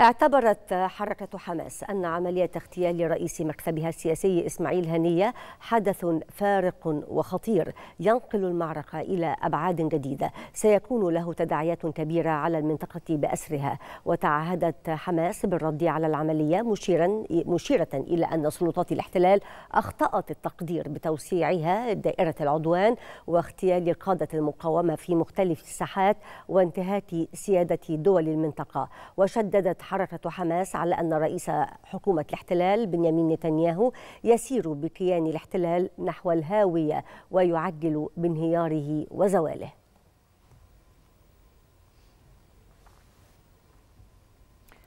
اعتبرت حركة حماس أن عملية اغتيال رئيس مكتبها السياسي إسماعيل هنية حدث فارق وخطير ينقل المعركة إلى أبعاد جديدة سيكون له تداعيات كبيرة على المنطقة بأسرها وتعهدت حماس بالرد على العملية مشيرا مشيرة إلى أن سلطات الاحتلال أخطأت التقدير بتوسيعها دائرة العدوان واغتيال قادة المقاومة في مختلف الساحات وانتهاك سيادة دول المنطقة وشددت حركة حماس على أن رئيس حكومة الاحتلال بنيامين نتنياهو يسير بكيان الاحتلال نحو الهاوية ويعجل بانهياره وزواله